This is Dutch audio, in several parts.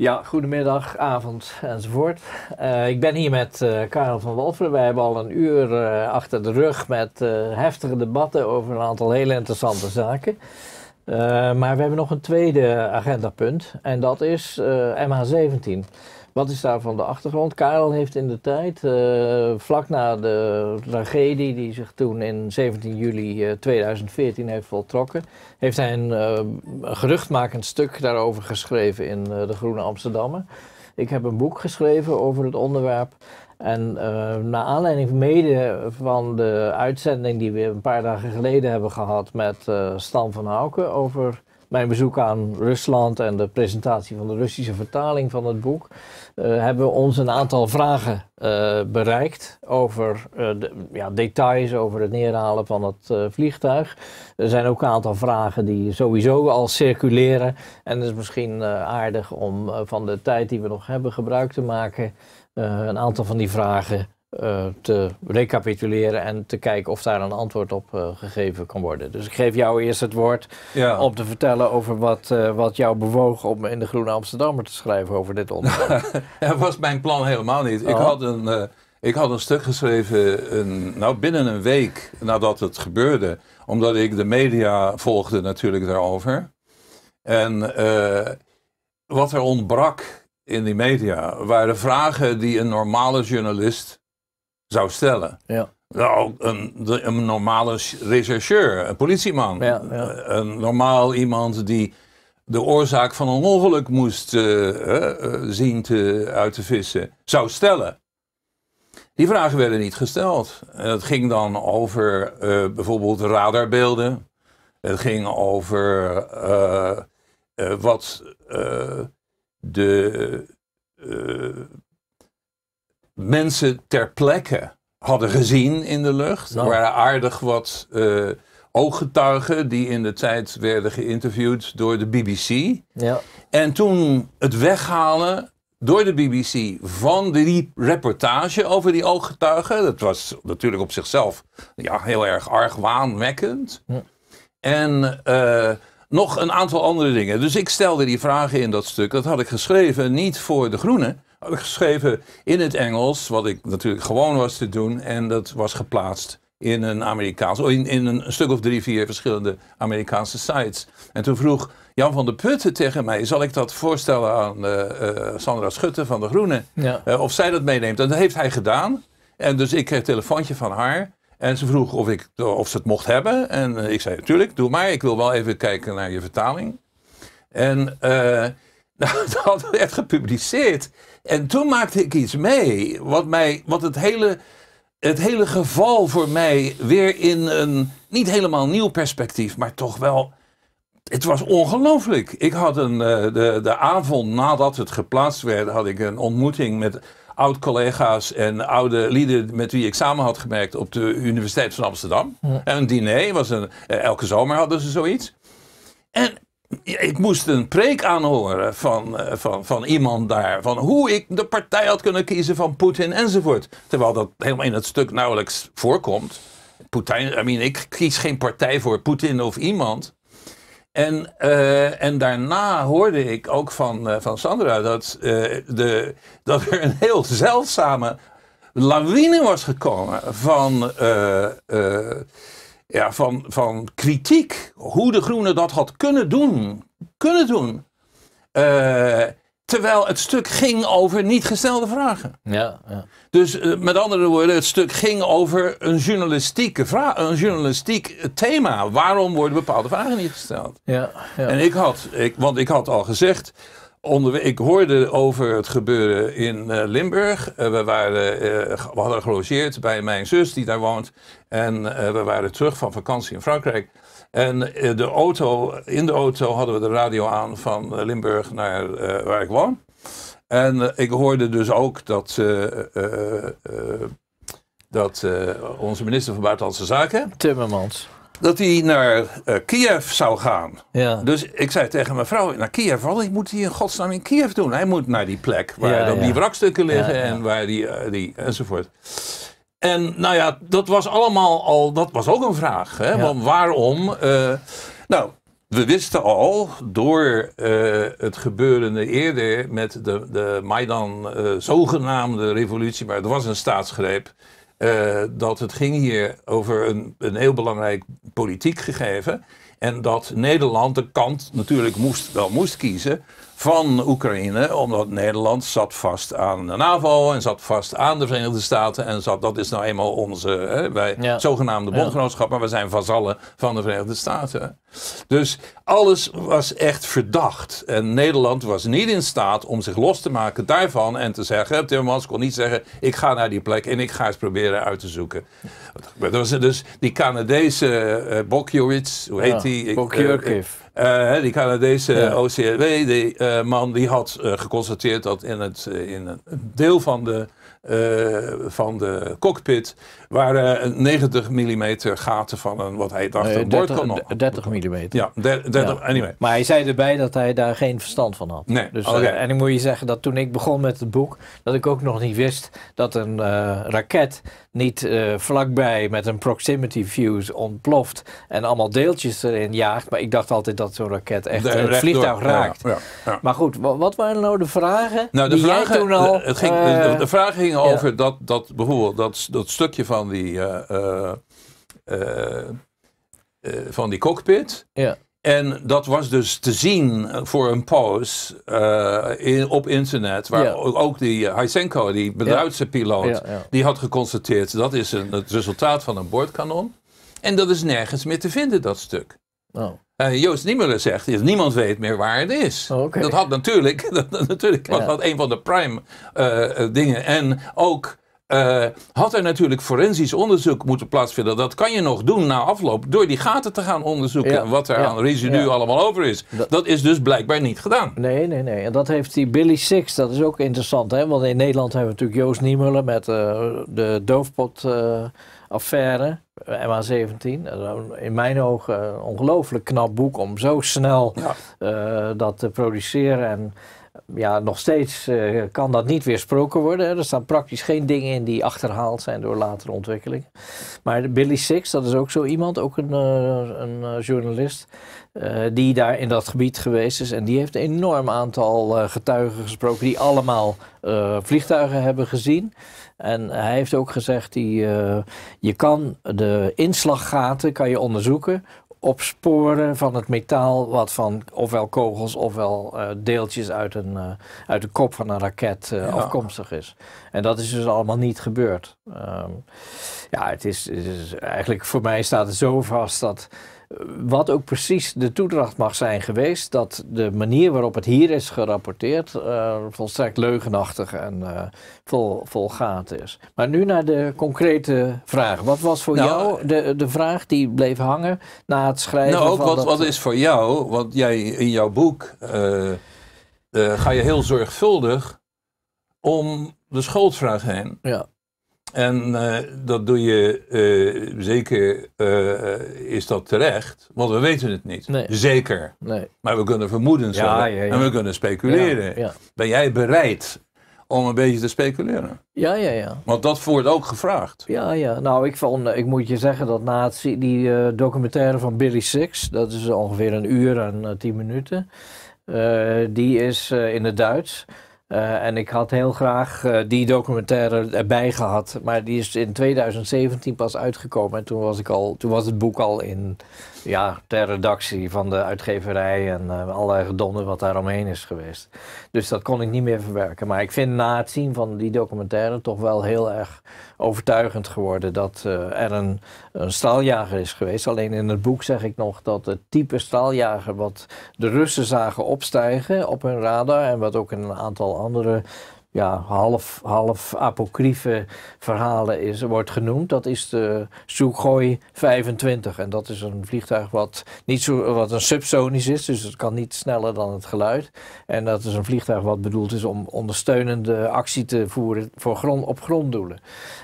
Ja, goedemiddag, avond enzovoort. Eh, ik ben hier met eh, Karel van Walveren. Wij hebben al een uur eh, achter de rug met heftige debatten over een aantal hele interessante zaken. maar we hebben nog een tweede agendapunt en dat is MH17. Wat is daarvan de achtergrond? Karel heeft in de tijd, eh, vlak na de tragedie die zich toen in 17 juli 2014 eh, heeft voltrokken, heeft hij een eh, geruchtmakend stuk daarover geschreven in De Groene Amsterdammer. Ik heb een boek geschreven over het onderwerp. En uh, naar aanleiding mede van de uitzending die we een paar dagen geleden hebben gehad met uh, Stan van Houken over mijn bezoek aan Rusland en de presentatie van de Russische vertaling van het boek, uh, hebben ons een aantal vragen eh, bereikt over eh, ja, details over het neerhalen van het vliegtuig. Er zijn ook een aantal vragen die sowieso al circuleren. En het is misschien aardig om van de tijd die we nog hebben gebruik te maken. een aantal van die vragen eh, te recapituleren en te kijken of daar een antwoord op eh, gegeven kan worden. Dus ik geef jou eerst het woord om te vertellen over wat, eh, wat jou bewoog om in de Groene Amsterdammer te schrijven over dit onderwerp. dat was mijn plan helemaal niet. Ik, oh. had een, ik had een stuk geschreven een, nou, binnen een week nadat het gebeurde, omdat ik de media volgde natuurlijk daarover. En wat er ontbrak in die media waren vragen die een normale journalist zou stellen. Ja. Nou, een, een normale rechercheur, een politieman. Eh, een normaal iemand die de oorzaak van een ongeluk moest eh, eh, zien te, uit te vissen, zou stellen. Die vragen werden niet gesteld. Het ging dan over bijvoorbeeld radarbeelden. Het ging over wat de mensen ter plekke hadden gezien in de lucht. Er waren aardig wat eh, ooggetuigen die in de tijd werden geïnterviewd door de BBC. Ja. En toen het weghalen door de BBC van die reportage over die ooggetuigen. Dat was natuurlijk op zichzelf ja, heel erg argwaanwekkend. Ja. En eh, nog een aantal andere dingen. Dus ik stelde die vragen in dat stuk. Dat had ik geschreven, niet voor de Groenen, geschreven in het Engels, wat ik natuurlijk gewoon was te doen. En dat was geplaatst in een Amerikaans, in, in een stuk of drie, vier verschillende Amerikaanse sites. En toen vroeg Jan van der Putten tegen mij, zal ik dat voorstellen aan eh, eh, Sandra Schutte van de Groene. Eh, of zij dat meeneemt. En dat heeft hij gedaan. En dus ik kreeg een telefoontje van haar. En ze vroeg of, ik, of ze het mocht hebben. En ik zei, natuurlijk, doe maar. Ik wil wel even kijken naar je vertaling. En nou, dat werd gepubliceerd. En toen maakte ik iets mee, wat, mij, wat het, hele, het hele geval voor mij weer in een niet helemaal nieuw perspectief, maar toch wel. Het was ongelooflijk. Ik had een, eh, de, de avond nadat het geplaatst werd, had ik een ontmoeting met oud-collega's en oude lieden met wie ik samen had gemerkt op de Universiteit van Amsterdam. En een diner was een, eh, elke zomer hadden ze zoiets. En ik moest een preek aanhoren van, eh, van, van iemand daar. Van hoe ik de partij had kunnen kiezen van Poetin enzovoort. Terwijl dat helemaal in het stuk nauwelijks voorkomt. Poetin, mean, ik kies geen partij voor Poetin of iemand. En, eh, en daarna hoorde ik ook van, eh, van Sandra dat, de, dat er een heel zeldzame lawine was gekomen van ja, van, van kritiek. Hoe de Groenen dat had kunnen doen. Kunnen doen. Eh, terwijl het stuk ging over niet gestelde vragen. Ja, ja. Dus eh, met andere woorden, het stuk ging over een, journalistieke vraag, een journalistiek thema. Waarom worden bepaalde vragen niet gesteld? Ja, ja. En ik had, ik, want ik had al gezegd Onder, ik hoorde over het gebeuren in eh, Limburg. Eh, we, waren, eh, we hadden gelogeerd bij mijn zus die daar woont. En we waren terug van vakantie in Frankrijk. En de auto, in de auto hadden we de radio aan van Limburg naar waar ik woon. En ik hoorde dus ook dat, dat onze minister van Buitenlandse Zaken... Timmermans dat hij naar uh, Kiev zou gaan. Ja. Dus ik zei tegen mijn vrouw, naar Kiev, wat moet hij in godsnaam in Kiev doen? Hij moet naar die plek waar dan die wrakstukken liggen en waar die, eh, die enzovoort. En nou ja, dat was allemaal al, dat was ook een vraag. Hè? waarom? Eh, nou, we wisten al door uh, het gebeurende eerder met de, de Maidan zogenaamde revolutie, maar het was een staatsgreep, dat het ging hier over een, een heel belangrijk politiek gegeven. En dat Nederland de kant natuurlijk moest, wel moest kiezen van Oekraïne, omdat Nederland zat vast aan de NAVO en zat vast aan de Verenigde Staten en zat, dat is nou eenmaal onze, hè, wij, zogenaamde bondgenootschap, maar we zijn vazallen van de Verenigde Staten. Dus alles was echt verdacht en Nederland was niet in staat om zich los te maken daarvan en te zeggen, Timmermans kon niet zeggen, ik ga naar die plek en ik ga eens proberen uit te zoeken. Dat was dus die Canadese uh, hoe heet ja, die? Bokjurkiv. Eh, eh, die Canadese ja. OCRW, eh, man, die had eh, geconstateerd dat in, het, in een deel van de, van de cockpit waren 90 mm gaten van een, wat hij dacht, een 30, 30 mm. Ja, 30, anyway. Maar hij zei erbij dat hij daar geen verstand van had. dus, eh, en ik moet je zeggen dat toen ik begon met het boek, dat ik ook nog niet wist dat een eh, raket niet eh, vlakbij met een proximity fuse ontploft en allemaal deeltjes erin jaagt. Maar ik dacht altijd dat zo'n raket echt een vliegtuig raakt. maar goed, wat waren nou de vragen? Nou, de, die vragen, toen al, het ging, de, vraag over dat, dat bijvoorbeeld dat, dat stukje van van die, eh, eh, eh, van die cockpit. Ja. En dat was dus te zien voor een post op internet. Waar ook die Heisenko, die Duitse piloot, die had geconstateerd dat is een, het resultaat van een boordkanon. En dat is nergens meer te vinden, dat stuk. Oh. Joost Niemuller zegt, niemand weet meer waar het is. Oh, dat had natuurlijk, dat, natuurlijk was dat een van de prime dingen. En ook eh, had er natuurlijk forensisch onderzoek moeten plaatsvinden. Dat kan je nog doen na afloop door die gaten te gaan onderzoeken ja, wat er aan residu allemaal over is. Dat, is dus blijkbaar niet gedaan. Nee, nee, nee. En dat heeft die Billy Six, dat is ook interessant. Hè? Want in Nederland hebben we natuurlijk Joost Niemuller met eh, de doofpot uh, affaire. MA17, nou, in mijn ogen een ongelooflijk knap boek om zo snel dat te produceren. En ja, nog steeds eh, kan dat niet weersproken worden. Hè. Er staan praktisch geen dingen in die achterhaald zijn door latere ontwikkelingen. Maar Billy Six, dat is ook zo iemand, ook een, eh, een eh, journalist, die daar in dat gebied geweest is. En die heeft een enorm aantal getuigen gesproken die allemaal vliegtuigen hebben gezien. En hij heeft ook gezegd, die, je kan de inslaggaten kan je onderzoeken, opsporen van het metaal wat van ofwel kogels ofwel eh, deeltjes uit, een, eh, uit de kop van een raket eh, afkomstig is. En dat is dus allemaal niet gebeurd. Ehm, ja, het is, het is, eigenlijk voor mij staat het zo vast dat wat ook precies de toedracht mag zijn geweest, dat de manier waarop het hier is gerapporteerd eh, volstrekt leugenachtig en eh, vol, vol gaten is. Maar nu naar de concrete vraag. Wat was voor nou, jou eh, de, de vraag die bleef hangen na het schrijven? Nou, ook wat, wat is voor jou, want jij in jouw boek ga je heel zorgvuldig om de schuldvraag heen. Ja. En eh, dat doe je eh, zeker, eh, is dat terecht, want we weten het niet. Zeker. Nee. Maar we kunnen vermoeden ja, ja, en we kunnen speculeren. Ben jij bereid om een beetje te speculeren? Ja, ja, ja. Want dat wordt ook gevraagd. Ja, ja. Nou, ik, vond, ik moet je zeggen dat na die documentaire van Billy Six, dat is ongeveer een uur en tien minuten, die is in het Duits. Eh, en ik had heel graag eh, die documentaire erbij gehad. Maar die is in 2017 pas uitgekomen. En toen was, ik al, toen was het boek al in ja, ter redactie van de uitgeverij en eh, allerlei gedonde wat daar omheen is geweest. Dus dat kon ik niet meer verwerken. Maar ik vind na het zien van die documentaire toch wel heel erg overtuigend geworden dat eh, er een, een straaljager is geweest. Alleen in het boek zeg ik nog dat het type straaljager wat de Russen zagen opstijgen op hun radar en wat ook in een aantal andere ja, half, half apocryfe verhalen is, wordt genoemd. Dat is de Sukhoi 25. En dat is een vliegtuig wat, niet zo, wat een subsonisch is, dus het kan niet sneller dan het geluid. En dat is een vliegtuig wat bedoeld is om ondersteunende actie te voeren voor grond, op gronddoelen.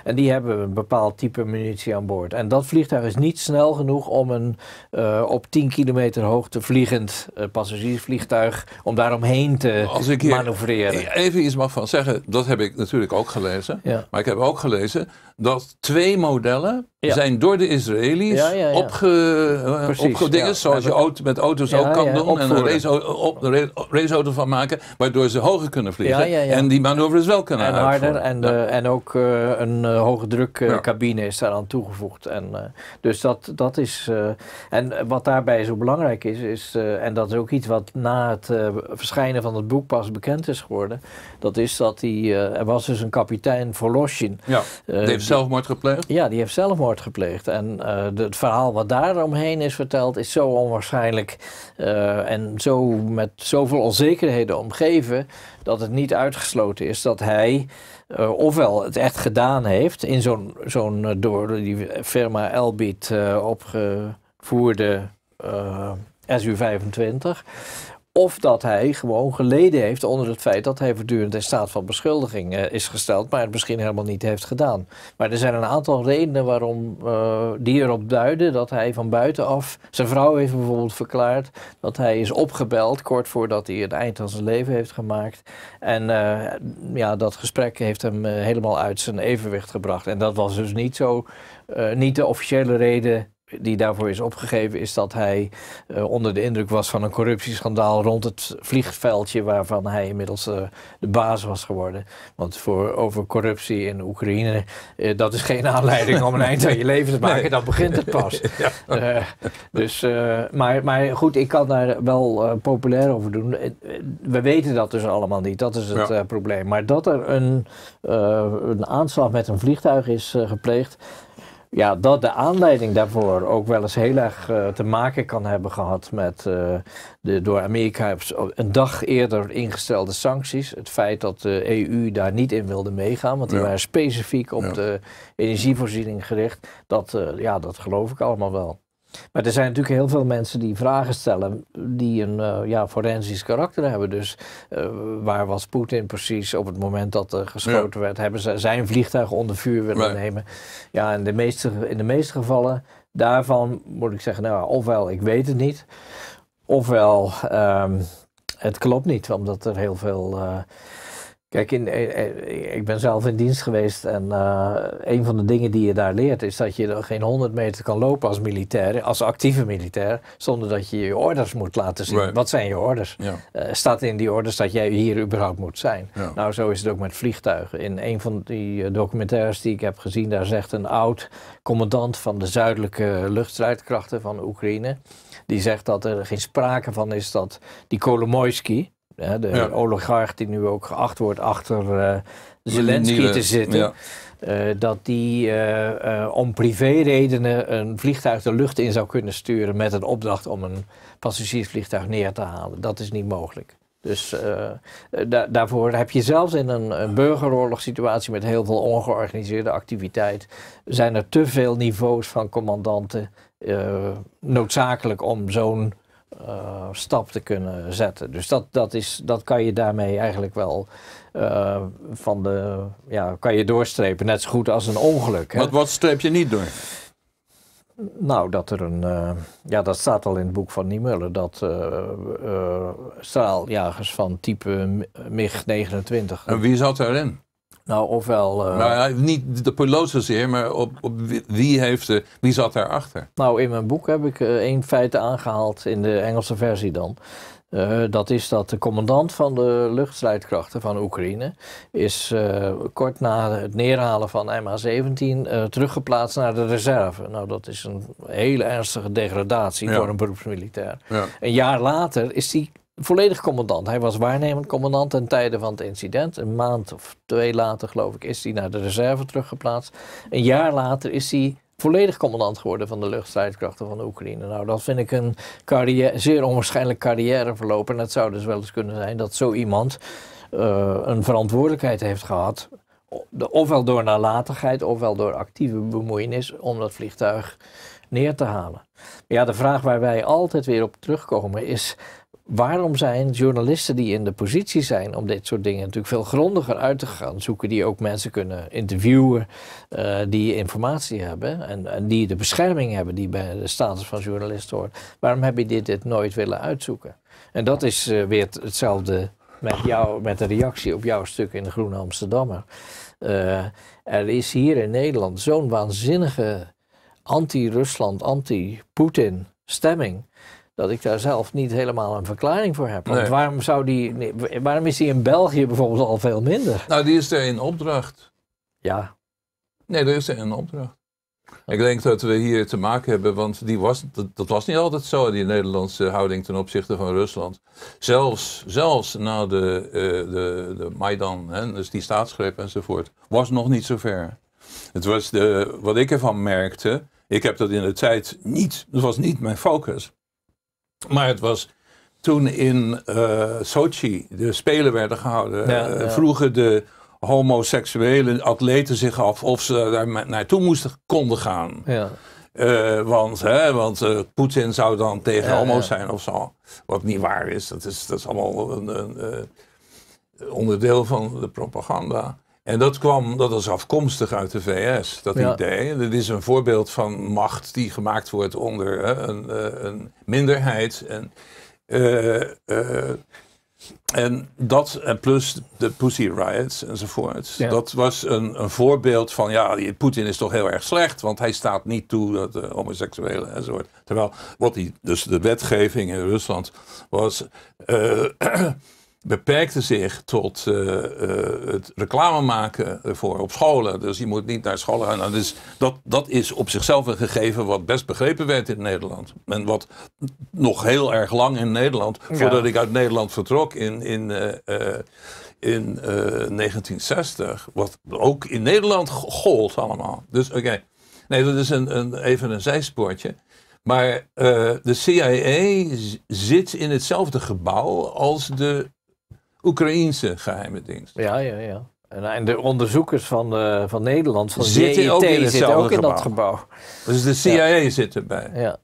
En die hebben een bepaald type munitie aan boord. En dat vliegtuig is niet snel genoeg om een eh, op 10 kilometer hoogte vliegend eh, passagiersvliegtuig om daaromheen te Als ik manoeuvreren. Even iets mag van dat heb ik natuurlijk ook gelezen. Maar ik heb ook gelezen dat twee modellen zijn door de Israëli's ja, eh, zoals je auto, met auto's ook kan doen en een race, op, raceauto van maken, waardoor ze hoger kunnen vliegen en die manoeuvres wel kunnen en harder en, eh, en ook eh, een uh, hoge druk cabine is daaraan toegevoegd. En, dus dat, dat is, en wat daarbij zo belangrijk is, is en dat is ook iets wat na het verschijnen van het boek pas bekend is geworden, dat is dat die, er was dus een kapitein Voloshin. Ja, zelfmoord gepleegd? Ja, die heeft zelfmoord gepleegd. En eh, het verhaal wat daar omheen is verteld is zo onwaarschijnlijk eh, en zo met zoveel onzekerheden omgeven dat het niet uitgesloten is dat hij eh, ofwel het echt gedaan heeft in zo'n zo'n door die firma Elbit opgevoerde SU-25 of dat hij gewoon geleden heeft onder het feit dat hij voortdurend in staat van beschuldiging eh, is gesteld, maar het misschien helemaal niet heeft gedaan. Maar er zijn een aantal redenen waarom eh, die erop duiden dat hij van buitenaf, zijn vrouw heeft bijvoorbeeld verklaard dat hij is opgebeld kort voordat hij het eind van zijn leven heeft gemaakt. En eh, ja, dat gesprek heeft hem helemaal uit zijn evenwicht gebracht. En dat was dus niet zo, niet de officiële reden die daarvoor is opgegeven, is dat hij eh, onder de indruk was van een corruptieschandaal rond het vliegveldje waarvan hij inmiddels eh, de baas was geworden. Want voor, over corruptie in Oekraïne, eh, dat is geen aanleiding om een eind aan je leven te maken, dan begint het pas. dus, maar, maar goed, ik kan daar wel populair over doen. We weten dat dus allemaal niet, dat is het probleem. Maar dat er een, een aanslag met een vliegtuig is gepleegd, ja, dat de aanleiding daarvoor ook wel eens heel erg eh, te maken kan hebben gehad met eh, de door Amerika een dag eerder ingestelde sancties. Het feit dat de EU daar niet in wilde meegaan, want die waren specifiek op de energievoorziening gericht. Dat, eh, ja, dat geloof ik allemaal wel. Maar er zijn natuurlijk heel veel mensen die vragen stellen die een eh, ja, forensisch karakter hebben. Dus eh, waar was Poetin precies op het moment dat er geschoten werd? Hebben ze zijn vliegtuig onder vuur willen nemen? Ja, in de, meeste, in de meeste gevallen daarvan moet ik zeggen, nou, ofwel ik weet het niet, ofwel ehm, het klopt niet, omdat er heel veel... Eh, Kijk, in, eh, eh, ik ben zelf in dienst geweest en eh, een van de dingen die je daar leert is dat je geen 100 meter kan lopen als militair, als actieve militair, zonder dat je je orders moet laten zien. Wat zijn je orders? staat in die orders dat jij hier überhaupt moet zijn? Nou, zo is het ook met vliegtuigen. In een van die documentaires die ik heb gezien, daar zegt een oud commandant van de zuidelijke luchtstrijdkrachten van Oekraïne, die zegt dat er geen sprake van is dat die Kolomoysky de oligarch die nu ook geacht wordt achter uh, Zelensky te zitten. Eh, dat die eh, om privéredenen een vliegtuig de lucht in zou kunnen sturen met een opdracht om een passagiersvliegtuig neer te halen. Dat is niet mogelijk. Dus daarvoor heb je zelfs in een, burgeroorlogssituatie met heel veel ongeorganiseerde activiteit, zijn er te veel niveaus van commandanten noodzakelijk om zo'n eh, stap te kunnen zetten. Dus dat, dat, is, dat kan je daarmee eigenlijk wel eh, van de, ja, kan je doorstrepen. Net zo goed als een ongeluk. Hè? Wat, wat streep je niet door? Nou, dat er een. Eh, ja, dat staat al in het boek van Niemuller. Dat straaljagers van type MiG-29. En wie zat erin? Nou, ofwel... Uh... Nou, niet de piloot zozeer, maar op, op wie, heeft, de, eh, wie zat daarachter? Nou, in mijn boek heb ik uh, één feit aangehaald, in de Engelse versie dan. dat is dat de commandant van de luchtstrijdkrachten van Oekraïne is kort na het neerhalen van MH17 teruggeplaatst naar de reserve. Nou, dat is een hele ernstige degradatie voor een beroepsmilitair. Ja. Een jaar later is die volledig commandant. Hij was waarnemend commandant ten tijde van het incident. Een maand of twee later, geloof ik, is hij naar de reserve teruggeplaatst. Een jaar later is hij volledig commandant geworden van de luchtstrijdkrachten van de Oekraïne. Nou, dat vind ik een zeer onwaarschijnlijk carrièreverloop. En het zou dus wel eens kunnen zijn dat zo iemand eh, een verantwoordelijkheid heeft gehad. Ofwel door nalatigheid, ofwel door actieve bemoeienis om dat vliegtuig neer te halen. Ja, de vraag waar wij altijd weer op terugkomen is: waarom zijn journalisten die in de positie zijn om dit soort dingen natuurlijk veel grondiger uit te gaan zoeken, die ook mensen kunnen interviewen, eh, die informatie hebben en, die de bescherming hebben die bij de status van journalist hoort, waarom heb je dit, dit nooit willen uitzoeken? En dat is eh, weer hetzelfde met, jou, met de reactie op jouw stuk in de Groene Amsterdammer. Eh, er is hier in Nederland zo'n waanzinnige anti-Rusland, anti-Poetin stemming dat ik daar zelf niet helemaal een verklaring voor heb. Want waarom, zou die, waarom is die in België bijvoorbeeld al veel minder? Nou, die is er in opdracht. Ja. Nee, er is er in opdracht. Ik denk dat we hier te maken hebben, want die was, dat, was niet altijd zo, die Nederlandse houding ten opzichte van Rusland. Zelfs, zelfs na de, eh, de, de Maidan, hè, dus die staatsgreep enzovoort, was nog niet zo ver. Het was de, wat ik ervan merkte, ik heb dat in de tijd niet, dat was niet mijn focus. Maar het was toen in uh, Sochi de Spelen werden gehouden, eh, vroegen de homoseksuele atleten zich af of ze daar naartoe moesten konden gaan. Ja. Eh, want hè, want Poetin zou dan tegen homo's zijn of zo. Wat niet waar is. Dat is, dat is allemaal een, een onderdeel van de propaganda. En dat kwam, dat was afkomstig uit de VS, dat idee. Dat is een voorbeeld van macht die gemaakt wordt onder hè, een, eh, een, minderheid. En, eh, eh, en dat, en plus de Pussy Riots enzovoort. Dat was een, een voorbeeld van, ja, Poetin is toch heel erg slecht, want hij staat niet toe dat de homoseksuelen enzovoort. Terwijl, wat die, dus de wetgeving in Rusland was, beperkte zich tot eh, eh, het reclame maken voor op scholen. Dus je moet niet naar school gaan. Nou, dus dat, dat is op zichzelf een gegeven wat best begrepen werd in Nederland. En wat nog heel erg lang in Nederland, voordat ik uit Nederland vertrok in, in, eh, in 1960, wat ook in Nederland gold allemaal. Dus oké, nee, dat is een, een, even een zijspoortje. Maar de CIA zit in hetzelfde gebouw als de Oekraïense geheime dienst. Ja, ja, ja. En, de onderzoekers van, eh, van Nederland, van de CIA, ook in, zitten ook in dat gebouw. Dus de CIA zit erbij. Ja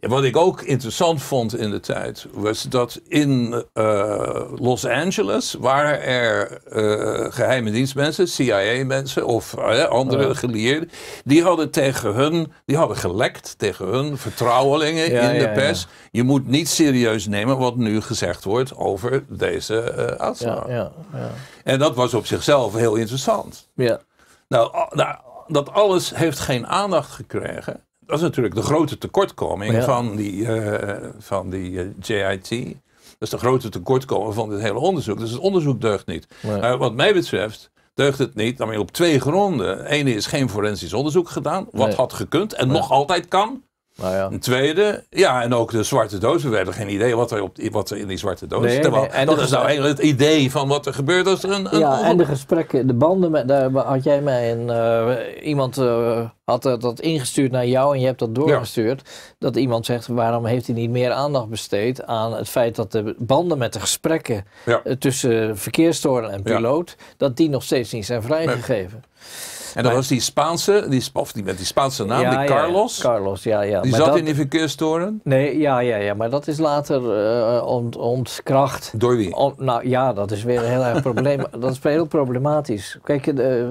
wat ik ook interessant vond in de tijd, was dat in eh, Los Angeles waren er uh, geheime dienstmensen, CIA-mensen of eh, andere oh geleerden, die hadden tegen hun, die hadden gelekt tegen hun vertrouwelingen in de pers. Je moet niet serieus nemen wat nu gezegd wordt over deze uitslag. En dat was op zichzelf heel interessant. Ja. Nou, nou dat alles heeft geen aandacht gekregen dat is natuurlijk de grote tekortkoming van die, eh, van die eh, JIT. Dat is de grote tekortkoming van dit hele onderzoek. Dus het onderzoek deugt niet. Eh, wat mij betreft deugt het niet dan op twee gronden. Eén is geen forensisch onderzoek gedaan, wat had gekund en nog altijd kan. Nou ja. Een tweede, ja, en ook de zwarte doos. We hebben geen idee wat er, op, wat er in die zwarte doos nee, En dat is nou eigenlijk het idee van wat er gebeurt als er een... ja, en de gesprekken, de banden, met, daar had jij mij en eh, iemand uh, had dat ingestuurd naar jou en je hebt dat doorgestuurd. Dat iemand zegt, waarom heeft hij niet meer aandacht besteed aan het feit dat de banden met de gesprekken eh, tussen verkeerstoren en piloot, dat die nog steeds niet zijn vrijgegeven. En dat was die Spaanse, die, of die met die Spaanse naam, die Carlos. Carlos, ja, ja. Die zat in die verkeerstoren? Nee, ja, ja, ja. Maar dat is later eh, ont, ontkracht. Door wie? nou ja, dat is weer een heel erg probleem. Dat is heel problematisch. Kijk, eh,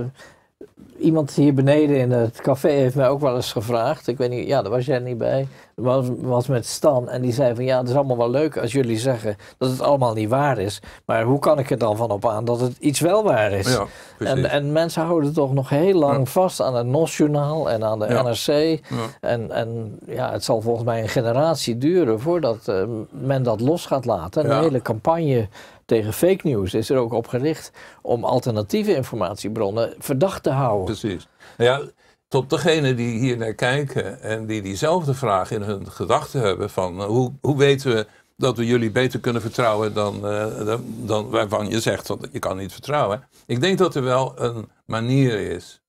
iemand hier beneden in het café heeft mij ook wel eens gevraagd. Ik weet niet, ja, daar was jij niet bij was, met Stan en die zei van ja, het is allemaal wel leuk als jullie zeggen dat het allemaal niet waar is. Maar hoe kan ik er dan van op aan dat het iets wel waar is? Ja, en, en mensen houden toch nog heel lang vast aan het NOS-journaal en aan de NRC. En, en ja, het zal volgens mij een generatie duren voordat eh, men dat los gaat laten. Een hele campagne tegen fake news is er ook op gericht om alternatieve informatiebronnen verdacht te houden. Precies. Nou ja, tot degenen die hier naar kijken en die diezelfde vraag in hun gedachten hebben van eh, hoe, hoe weten we dat we jullie beter kunnen vertrouwen dan, eh, dan, waarvan je zegt dat je kan niet vertrouwen. Ik denk dat er wel een manier is.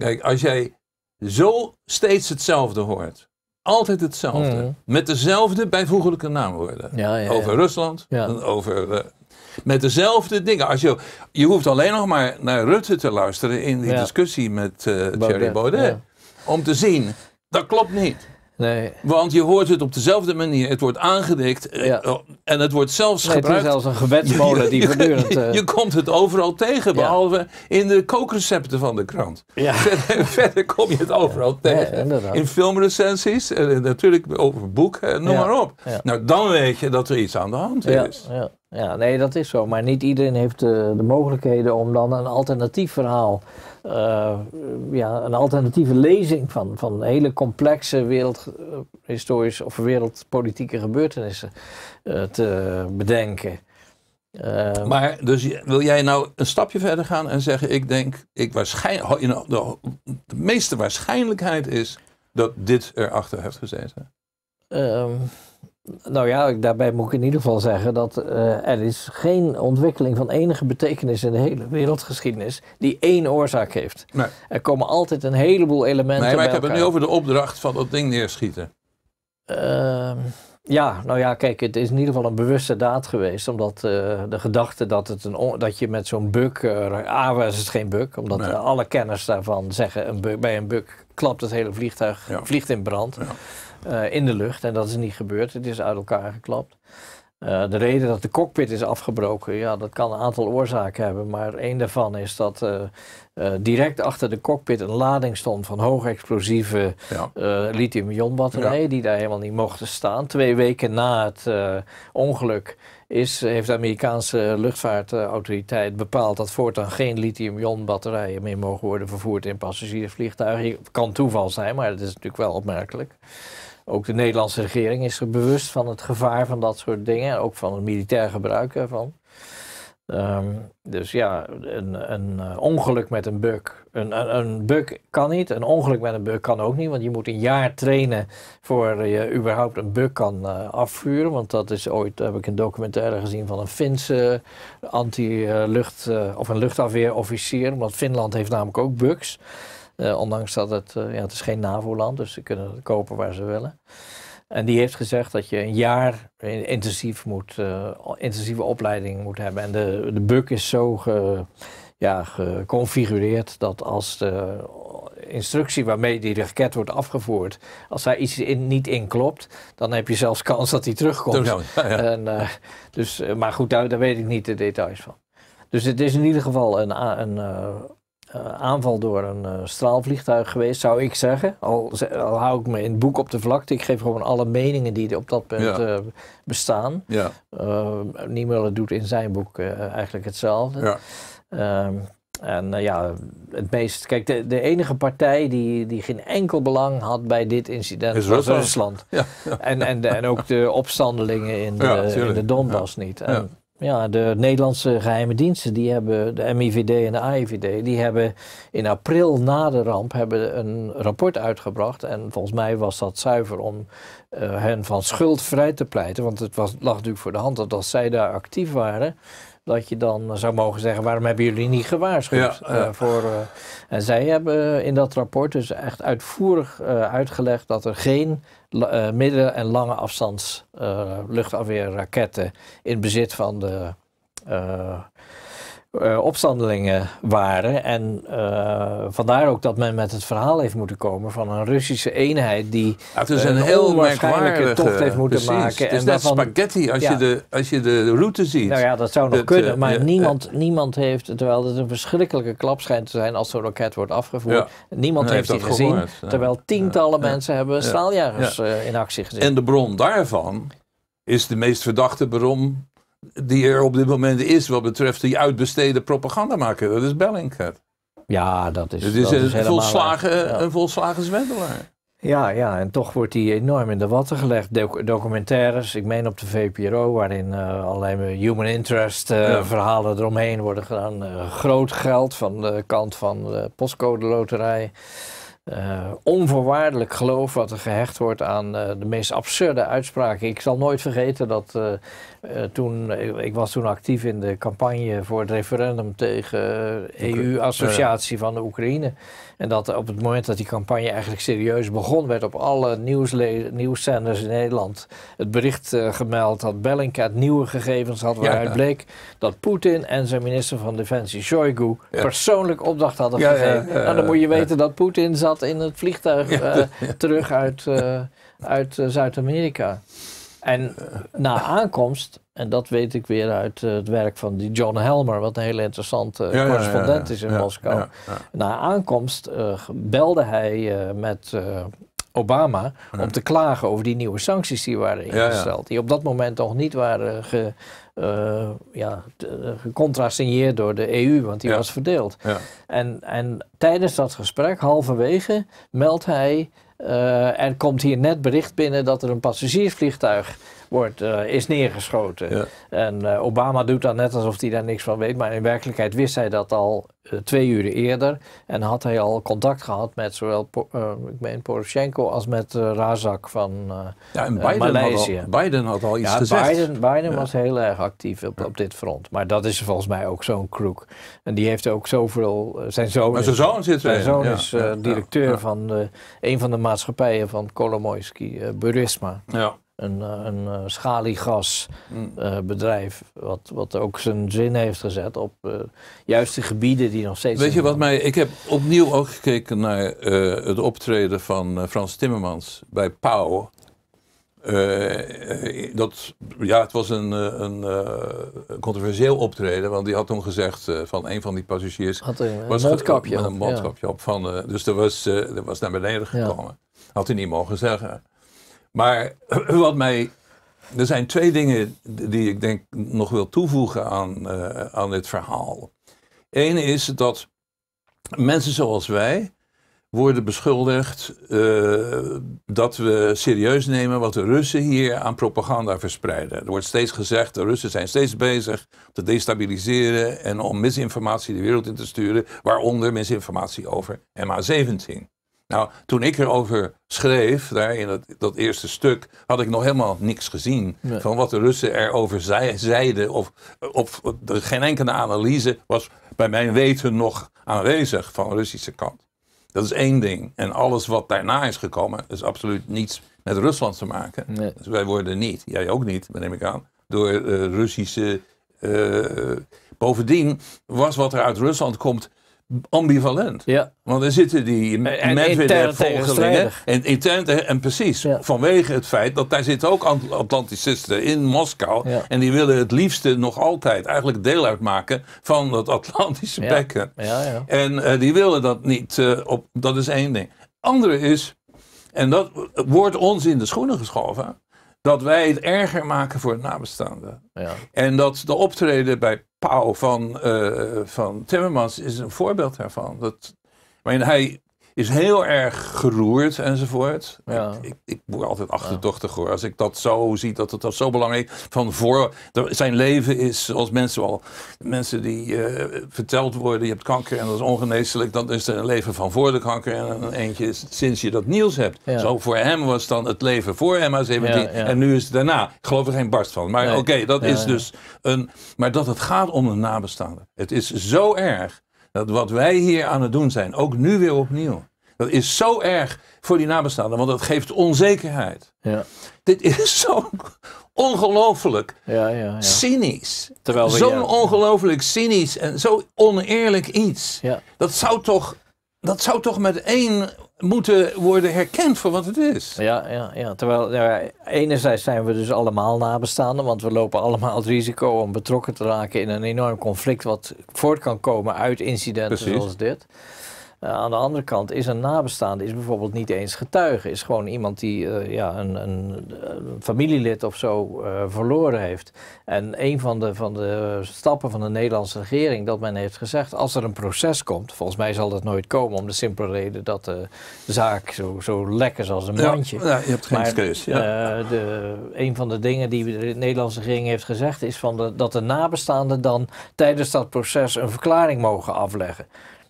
Kijk, als jij zo steeds hetzelfde hoort, altijd hetzelfde, mhm. met dezelfde bijvoeglijke naamwoorden, over Rusland en over eh, met dezelfde dingen. Als je, je hoeft alleen nog maar naar Rutte te luisteren in die discussie met uh, Thierry Baudet. Om te zien, dat klopt niet. Nee. Want je hoort het op dezelfde manier. Het wordt aangedikt eh, oh, en het wordt zelfs nee, gebruikt. Het is zelfs een gewetsmolen die voortdurend... Eh, je, komt het overal tegen, behalve in de kookrecepten van de krant. Verder, kom je het overal tegen. in filmrecensies, en natuurlijk over boek, noem maar op. Nou, dan weet je dat er iets aan de hand is. Ja. Ja, nee, dat is zo. Maar niet iedereen heeft de, eh, de mogelijkheden om dan een alternatief verhaal, eh, ja, een alternatieve lezing van, van hele complexe wereldhistorische of wereldpolitieke gebeurtenissen eh, te bedenken. maar dus wil jij nou een stapje verder gaan en zeggen: ik denk, ik waarschijnlijk, de, meeste waarschijnlijkheid is dat dit erachter heeft gezeten? Ehm, nou ja, daarbij moet ik in ieder geval zeggen dat eh, er is geen ontwikkeling van enige betekenis in de hele wereldgeschiedenis die één oorzaak heeft. Nee. Er komen altijd een heleboel elementen. Nee, maar ik heb het nu over de opdracht van dat ding neerschieten. Ehm, ja, nou ja, kijk, het is in ieder geval een bewuste daad geweest. Omdat eh, de gedachte dat, het een dat je met zo'n buk. Eh, A was het geen buk, omdat alle kenners daarvan zeggen: een bij een buk klapt het hele vliegtuig, vliegt in brand. Ja. Eh, in de lucht. En dat is niet gebeurd. Het is uit elkaar geklapt. Eh, de reden dat de cockpit is afgebroken, ja, dat kan een aantal oorzaken hebben. Maar één daarvan is dat eh, direct achter de cockpit een lading stond van hoogexplosieve explosieve lithium-ion batterijen, die daar helemaal niet mochten staan. Twee weken na het ongeluk is, heeft de Amerikaanse luchtvaartautoriteit bepaald dat voortaan geen lithium-ion batterijen meer mogen worden vervoerd in passagiersvliegtuigen. Kan toeval zijn, maar dat is natuurlijk wel opmerkelijk. Ook de Nederlandse regering is er bewust van het gevaar van dat soort dingen, ook van het militair gebruik ervan. Ehm, dus ja, een, een, eh, ongeluk met een bug. Een, een, kan niet, een ongeluk met een bug kan ook niet, want je moet een jaar trainen voor je überhaupt een bug kan uh, afvuren. Want dat is ooit, heb ik een documentaire gezien van een Finse eh, anti-lucht- of een luchtafweerofficier, want Finland heeft namelijk ook bugs. Eh, ondanks dat het, eh, ja, het is geen NAVO-land, dus ze kunnen het kopen waar ze willen. En die heeft gezegd dat je een jaar intensief moet, eh, intensieve opleiding moet hebben. En de, de BUK is zo ge, ja, geconfigureerd dat als de instructie waarmee die raket wordt afgevoerd, als daar iets in, niet in klopt, dan heb je zelfs kans dat die terugkomt. Nou, dus, maar goed, daar, weet ik niet de details van. Dus het is in ieder geval een, een eh, aanval door een eh, straalvliegtuig geweest, zou ik zeggen. Al, al, hou ik me in het boek op de vlakte. Ik geef gewoon alle meningen die er op dat punt eh, bestaan. Ja. doet in zijn boek eigenlijk hetzelfde. Ja. Ehm, en ja, het meest. Kijk, de, de, enige partij die, die geen enkel belang had bij dit incident Is was Rusland. Ja, En, en, de, en ook de opstandelingen in, de, in de Donbass niet. Ja, de Nederlandse geheime diensten, die hebben, de MIVD en de AIVD, die hebben in april na de ramp hebben een rapport uitgebracht. En volgens mij was dat zuiver om eh, hen van schuld vrij te pleiten. Want het was, lag natuurlijk voor de hand dat als zij daar actief waren, dat je dan zou mogen zeggen: waarom hebben jullie niet gewaarschuwd? Eh, voor, eh, en zij hebben in dat rapport dus echt uitvoerig eh, uitgelegd dat er geen midden- en lange afstands luchtafweerraketten in bezit van de eh, opstandelingen waren. En eh, vandaar ook dat men met het verhaal heeft moeten komen van een Russische eenheid die ja, het is eh, een, heel onwaarschijnlijke tocht heeft moeten maken. en dat spaghetti als, je de, als je de route ziet. Nou ja, dat zou nog kunnen, maar niemand, niemand heeft, terwijl het een verschrikkelijke klap schijnt te zijn als zo'n raket wordt afgevoerd, niemand heeft, het die gezien, terwijl tientallen mensen hebben straaljagers in actie gezien. En de bron daarvan is de meest verdachte bron die er op dit moment is wat betreft die uitbesteden propaganda maken. Dat is Bellingcat. Ja, dat is, het is, een, is volslagen, een volslagen zwendelaar. Ja, ja, en toch wordt die enorm in de watten gelegd. documentaires, ik meen op de VPRO, waarin uh, allerlei human interest eh, verhalen eromheen worden gedaan. Eh, groot geld van de kant van de postcode loterij. onvoorwaardelijk geloof wat er gehecht wordt aan de meest absurde uitspraken. Ik zal nooit vergeten dat eh, toen, ik, was toen actief in de campagne voor het referendum tegen EU-associatie van de Oekraïne. En dat op het moment dat die campagne eigenlijk serieus begon, werd op alle nieuwszenders in Nederland het bericht eh, gemeld dat Bellingcat nieuwe gegevens had. Waaruit bleek dat Poetin en zijn minister van Defensie Shoigu persoonlijk opdracht hadden gegeven. En nou, dan moet je weten dat Poetin zat in het vliegtuig eh, terug uit, uit Zuid-Amerika. En na aankomst, en dat weet ik weer uit eh, het werk van die John Helmer, wat een hele interessante correspondent is in Moskou. Na aankomst eh, belde hij eh, met Obama om te klagen over die nieuwe sancties die waren ingesteld, die op dat moment nog niet waren ge, ja, gecontrasigneerd door de EU, want die was verdeeld. En, en tijdens dat gesprek, halverwege, meldt hij er eh, komt hier net bericht binnen dat er een passagiersvliegtuig wordt, eh, is neergeschoten. En eh, Obama doet dan net alsof hij daar niks van weet, maar in werkelijkheid wist hij dat al eh, twee uren eerder. En had hij al contact gehad met zowel ik meen Poroshenko als met Razak van ja, Biden Maleisië. Had al, Biden had al iets ja, gezegd. Biden, was heel erg actief op, dit front. Maar dat is volgens mij ook zo'n kroek. En die heeft ook zoveel... zijn zoon maar zijn zoon zit Zijn zoon is directeur van een van de maatschappijen van Kolomoisky, Burisma. Ja een, eh, een eh, schaliegasbedrijf, mm. eh, wat, wat ook zijn zin heeft gezet op juiste gebieden die nog steeds. Weet je wat mij. Ik heb opnieuw ook gekeken naar het optreden van Frans Timmermans bij Pauw. dat, ja, het was een, een controversieel optreden, want die had toen gezegd van een van die passagiers. Had een, was mondkapje op, een mondkapje op van, dus er was, er was naar beneden gekomen. Had hij niet mogen zeggen. Maar wat mij. Er zijn twee dingen die ik denk nog wil toevoegen aan, eh, aan dit verhaal. Eén is dat mensen zoals wij worden beschuldigd eh, dat we serieus nemen wat de Russen hier aan propaganda verspreiden. Er wordt steeds gezegd, de Russen zijn steeds bezig te destabiliseren en om misinformatie de wereld in te sturen, waaronder misinformatie over MH17. Nou, toen ik erover schreef, daar in dat, dat eerste stuk, had ik nog helemaal niks gezien van wat de Russen erover zei, zeiden. Of, of er, geen enkele analyse was bij mijn weten nog aanwezig van de Russische kant. Dat is één ding. En alles wat daarna is gekomen, is absoluut niets met Rusland te maken. Dus wij worden niet, jij ook niet, neem ik aan, door uh, Russische. Eh, eh, bovendien was wat er uit Rusland komt ambivalent. Ja. Want er zitten die Medvedev-volgelingen. En intern, en precies, vanwege het feit dat daar zitten ook Atlanticisten in Moskou. En die willen het liefste nog altijd eigenlijk deel uitmaken van dat Atlantische bekken. En eh, die willen dat niet eh, op. Dat is één ding. Andere is, en dat wordt ons in de schoenen geschoven dat wij het erger maken voor het nabestaanden. Ja. En dat de optreden bij Pauw van, eh, van Timmermans is een voorbeeld daarvan. Dat, waarin hij is heel erg geroerd enzovoort. Ja. Ik, ik, word altijd achterdochtig hoor. Als ik dat zo zie, dat het dat zo belangrijk van voor. Zijn leven is zoals mensen al. Mensen die eh, verteld worden: je hebt kanker en dat is ongeneeslijk. Dan is er een leven van voor de kanker en een eentje sinds je dat nieuws hebt. Zo voor hem was dan het leven voor MH17 en nu is het daarna. Ik geloof er geen barst van. Maar oké, dat is dus een. Maar dat het gaat om een nabestaande. Het is zo erg dat wat wij hier aan het doen zijn, ook nu weer opnieuw. Dat is zo erg voor die nabestaanden, want dat geeft onzekerheid. Ja. Dit is zo ongelooflijk ja, ja, cynisch. Zo'n ongelooflijk cynisch en zo oneerlijk iets. Dat, zou toch, dat zou toch met één moeten worden herkend voor wat het is. Ja, ja, ja. terwijl enerzijds zijn we dus allemaal nabestaanden, want we lopen allemaal het risico om betrokken te raken in een enorm conflict wat voort kan komen uit incidenten zoals dit. Eh, aan de andere kant is een nabestaande is bijvoorbeeld niet eens getuige. Is gewoon iemand die eh, ja, een, een, familielid of zo eh, verloren heeft. En een van de, van de stappen van de Nederlandse regering dat men heeft gezegd... als er een proces komt, volgens mij zal dat nooit komen... om de simpele reden dat de zaak zo, zo lekker is als een mandje. Ja, je hebt geen maar, keus. Ja. de, een van de dingen die de Nederlandse regering heeft gezegd... is van de, dat de nabestaanden dan tijdens dat proces een verklaring mogen afleggen.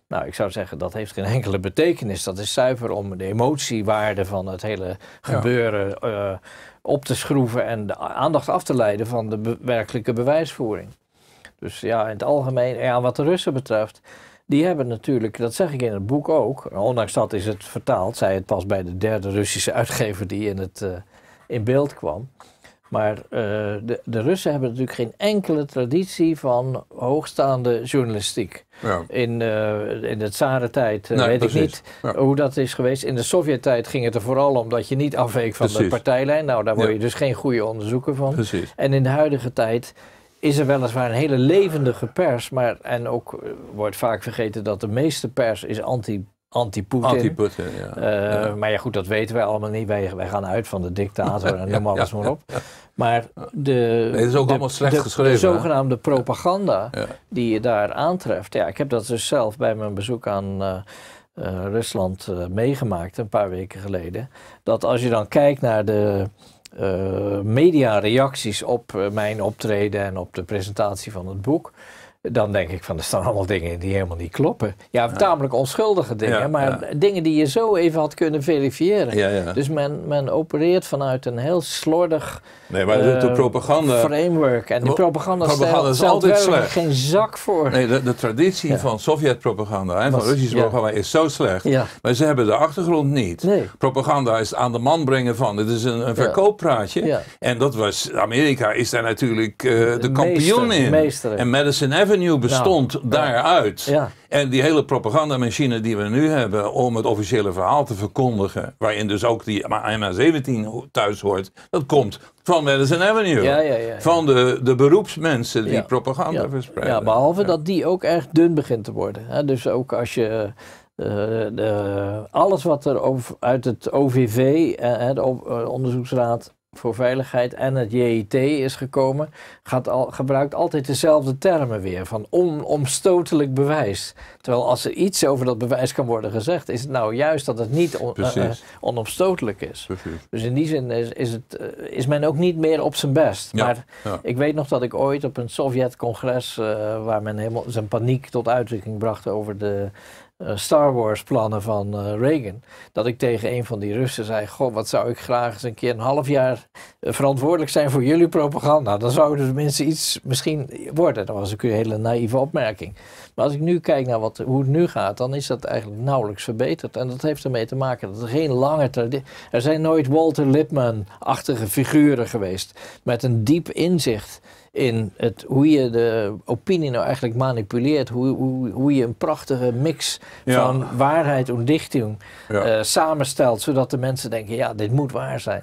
Nou, ik zou zeggen, dat heeft geen enkele betekenis. Dat is zuiver om de emotiewaarde van het hele gebeuren eh, op te schroeven en de aandacht af te leiden van de werkelijke bewijsvoering. Dus ja, in het algemeen, ja, wat de Russen betreft, die hebben natuurlijk, dat zeg ik in het boek ook, ondanks dat is het vertaald, zij het pas bij de derde Russische uitgever die in, het, eh, in beeld kwam. Maar eh, de, de, Russen hebben natuurlijk geen enkele traditie van hoogstaande journalistiek. Ja. In, eh, in de tsarentijd tijd eh, weet ik niet hoe dat is geweest. In de Sovjet-tijd ging het er vooral om dat je niet afweek van de partijlijn. Nou, daar word je dus geen goede onderzoeker van. Precies. En in de huidige tijd is er weliswaar een hele levendige pers. Maar, en ook wordt vaak vergeten dat de meeste pers is anti anti-Poetin. Eh, maar ja, goed, dat weten wij allemaal niet. Wij, gaan uit van de dictator en noem alles maar op. Maar de, nee, is ook allemaal slecht geschreven, de zogenaamde propaganda die je daar aantreft. Ja, ik heb dat dus zelf bij mijn bezoek aan eh, eh, Rusland meegemaakt een paar weken geleden. Dat als je dan kijkt naar de... media reacties op mijn optreden en op de presentatie van het boek dan denk ik van er staan allemaal dingen die helemaal niet kloppen. Ja, tamelijk onschuldige dingen, maar dingen die je zo even had kunnen verifiëren. dus men, men opereert vanuit een heel slordig nee, maar uh, de eh, propaganda, framework. En die propaganda, is altijd slecht. geen zak voor. Nee, de, traditie van Sovjet-propaganda en van Russisch propaganda is zo slecht. Maar ze hebben de achtergrond niet. Propaganda is aan de man brengen van. Het is een, verkooppraatje. En dat was, Amerika is daar natuurlijk eh, de, kampioen in. En Madison Avenue nieuw bestond daaruit. En die hele propagandamachine die we nu hebben om het officiële verhaal te verkondigen, waarin dus ook die MA17 thuis hoort, dat komt van Madison Avenue. Van de, de beroepsmensen die propaganda verspreiden. Ja, behalve dat die ook erg dun begint te worden. Dus ook als je. Eh, eh, de, alles wat er over, uit het OVV, uh, eh, de onderzoeksraad, voor Veiligheid en het JIT is gekomen, gaat al, gebruikt altijd dezelfde termen weer van onomstotelijk bewijs. Terwijl als er iets over dat bewijs kan worden gezegd, is het nou juist dat het niet on, eh, eh, onomstotelijk is. Precies. Dus in die zin is, het, eh, is men ook niet meer op zijn best. maar ik weet nog dat ik ooit op een Sovjet-congres, waar men helemaal zijn paniek tot uitdrukking bracht over de eh, Star Wars plannen van eh, Reagan. Dat ik tegen een van die Russen zei: Goh, wat zou ik graag eens een keer een half jaar eh, verantwoordelijk zijn voor jullie propaganda. Nou, dan zouden er tenminste iets misschien worden. Dat was ook een hele naïeve opmerking. Maar als ik nu kijk naar wat, hoe het nu gaat, dan is dat eigenlijk nauwelijks verbeterd. En dat heeft ermee te maken dat er geen lange traditie. Er zijn nooit Walter Lippmann-achtige figuren geweest. Met een diep inzicht in het, hoe je de opinie nou eigenlijk manipuleert. Hoe, hoe, hoe je een prachtige mix van waarheid en dichting eh, samenstelt. Zodat de mensen denken, ja, dit moet waar zijn.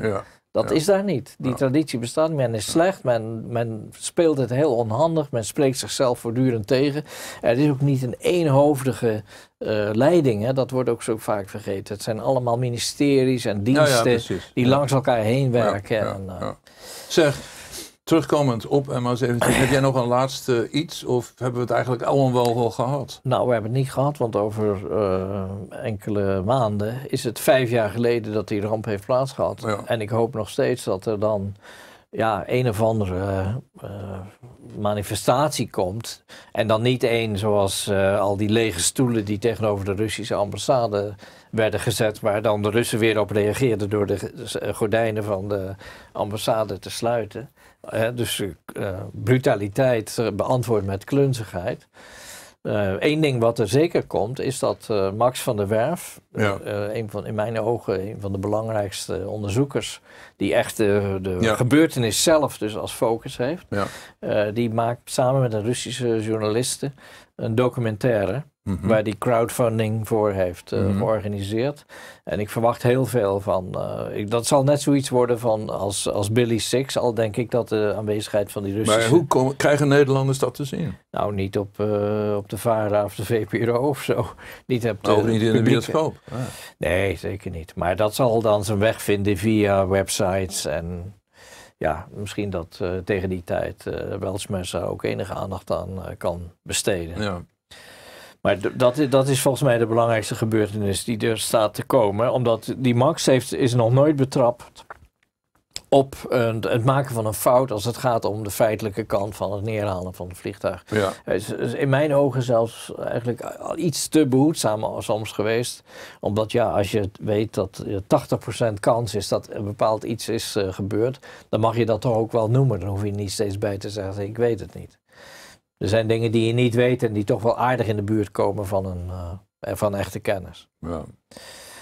Dat is daar niet. Die traditie bestaat. Men is slecht. Men, men speelt het heel onhandig. Men spreekt zichzelf voortdurend tegen. Er is ook niet een eenhoofdige eh, leiding. Hè? Dat wordt ook zo vaak vergeten. Het zijn allemaal ministeries en diensten die langs elkaar heen werken. En, eh, zeg, Terugkomend op MH17, heb jij nog een laatste iets of hebben we het eigenlijk allemaal wel, wel gehad? Nou, we hebben het niet gehad, want over eh, enkele maanden is het vijf jaar geleden dat die ramp heeft plaatsgehad. En ik hoop nog steeds dat er dan ja, een of andere eh, manifestatie komt. En dan niet één zoals eh, al die lege stoelen die tegenover de Russische ambassade werden gezet, waar dan de Russen weer op reageerden door de gordijnen van de ambassade te sluiten dus eh, brutaliteit beantwoord met klunzigheid. Eén eh, ding wat er zeker komt, is dat eh, Max van der Werf, een van, in mijn ogen een van de belangrijkste onderzoekers, die echt de, gebeurtenis zelf dus als focus heeft, die maakt samen met een Russische journaliste een documentaire Mhm. Waar die crowdfunding voor heeft eh, mhm. georganiseerd. En ik verwacht heel veel van. Eh, dat zal net zoiets worden van als, als Billy Six. Al denk ik dat de aanwezigheid van die Russen Maar hoe krijgen Nederlanders dat te zien? Nou, niet op, eh, op de VARA of de VPRO of zo. Niet op de, Ook niet in de bioscoop? Ah. Nee, zeker niet. Maar dat zal dan zijn weg vinden via websites en ja, misschien dat tegen die tijd uh, ook enige aandacht aan kan besteden. Ja. Maar dat, dat is volgens mij de belangrijkste gebeurtenis die er staat te komen. Omdat die Max heeft, is nog nooit betrapt op een, het maken van een fout als het gaat om de feitelijke kant van het neerhalen van het vliegtuig. Ja. Is, in mijn ogen zelfs eigenlijk iets te behoedzaam soms geweest. Omdat ja, als je weet dat 80% kans is dat een bepaald iets is eh, gebeurd, dan mag je dat toch ook wel noemen. Dan hoef je niet steeds bij te zeggen, ik weet het niet er zijn dingen die je niet weet en die toch wel aardig in de buurt komen van, een, eh, van echte kennis. Ja.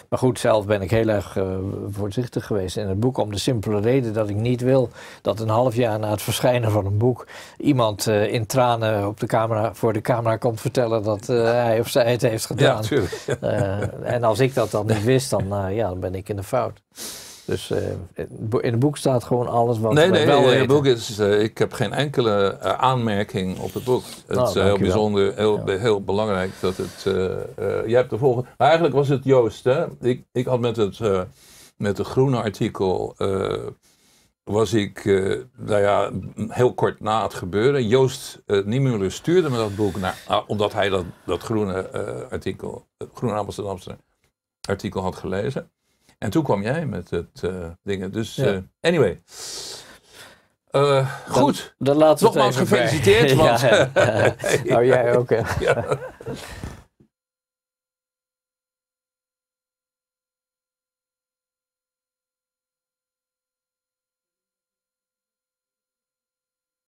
Maar goed, zelf ben ik heel erg eh, voorzichtig geweest in het boek. Om de simpele reden dat ik niet wil dat een half jaar na het verschijnen van een boek. iemand eh, in tranen op de camera, voor de camera komt vertellen dat hij of zij het heeft gedaan. Ja, en als ik dat dan niet wist, dan, ja, dan ben ik in de fout. Dus eh, in het boek staat gewoon alles wat nee, nee, wel Nee, het boek is, eh, ik heb geen enkele eh, aanmerking op het boek. Het nou, is heel bijzonder, heel, heel belangrijk dat het... Uh, hebt de volgende... eigenlijk was het Joost, hè? Ik, ik had met het, met het groene artikel... was ik, nou ja, heel kort na het gebeuren. Joost Niemuller stuurde me dat boek, naar, ah, omdat hij dat, dat groene artikel, groene Amsterdamse artikel had gelezen. En toen kwam jij met het uh, dingen. Dus eh, anyway. Eh, goed. Dan, laten we Nogmaals gefeliciteerd. Want... ja, ja. nou, jij ook.